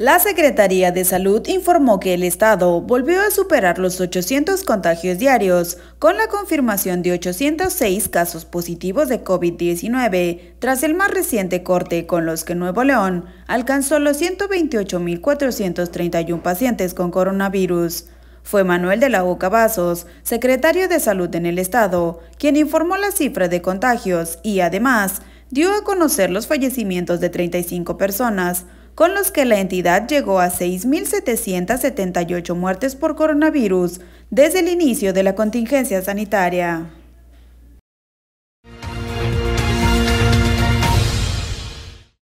La Secretaría de Salud informó que el Estado volvió a superar los 800 contagios diarios, con la confirmación de 806 casos positivos de COVID-19, tras el más reciente corte con los que Nuevo León alcanzó los 128.431 pacientes con coronavirus. Fue Manuel de la Uca Vasos, secretario de Salud en el Estado, quien informó la cifra de contagios y, además, dio a conocer los fallecimientos de 35 personas, con los que la entidad llegó a 6.778 muertes por coronavirus desde el inicio de la contingencia sanitaria.